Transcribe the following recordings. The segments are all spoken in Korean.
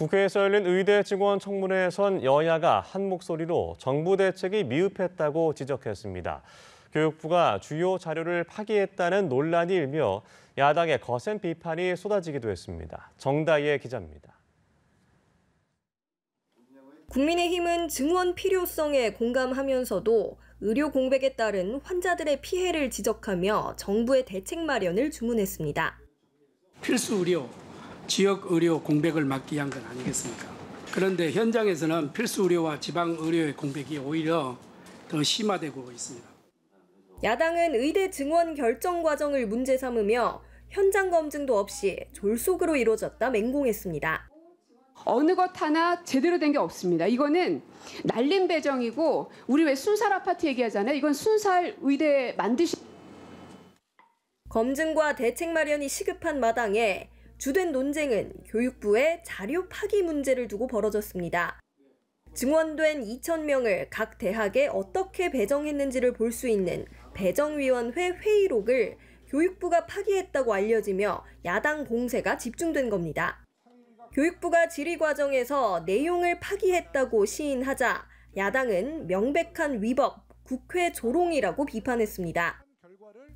국회에서 열린 의대 직원 청문회에선 여야가 한 목소리로 정부 대책이 미흡했다고 지적했습니다. 교육부가 주요 자료를 파기했다는 논란이 일며 야당의 거센 비판이 쏟아지기도 했습니다. 정다희의 기자입니다. 국민의힘은 증원 필요성에 공감하면서도 의료 공백에 따른 환자들의 피해를 지적하며 정부의 대책 마련을 주문했습니다. 필수 의료, 지역 의료 공백을 막기 위한 건 아니겠습니까? 그런데 현장에서는 필수 의료와 지방 의료의 공백이 오히려 더 심화되고 있습니다. 야당은 의대 증원 결정 과정을 문제 삼으며 현장 검증도 없이 졸속으로 이루어졌다 맹공했습니다. 어느 것 하나 제대로 된 게 없습니다. 이거는 날림 배정이고 우리 왜 순살 아파트 얘기하잖아요. 이건 순살 의대 만드시 검증과 대책 마련이 시급한 마당에 주된 논쟁은 교육부의 자료 파기 문제를 두고 벌어졌습니다. 증원된 2,000명을 각 대학에 어떻게 배정했는지를 볼 수 있는 배정위원회 회의록을 교육부가 파기했다고 알려지며 야당 공세가 집중된 겁니다. 교육부가 질의 과정에서 내용을 파기했다고 시인하자 야당은 명백한 위법, 국회 조롱이라고 비판했습니다.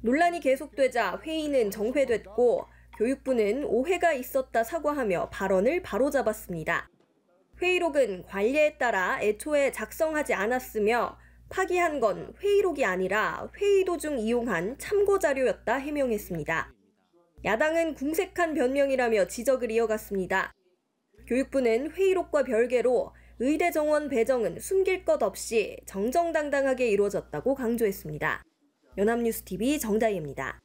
논란이 계속되자 회의는 정회됐고 교육부는 오해가 있었다 사과하며 발언을 바로잡았습니다. 회의록은 관례에 따라 애초에 작성하지 않았으며 파기한 건 회의록이 아니라 회의 도중 이용한 참고 자료였다 해명했습니다. 야당은 궁색한 변명이라며 지적을 이어갔습니다. 교육부는 회의록과 별개로 의대 정원 배정은 숨길 것 없이 정정당당하게 이루어졌다고 강조했습니다. 연합뉴스TV 정다희입니다.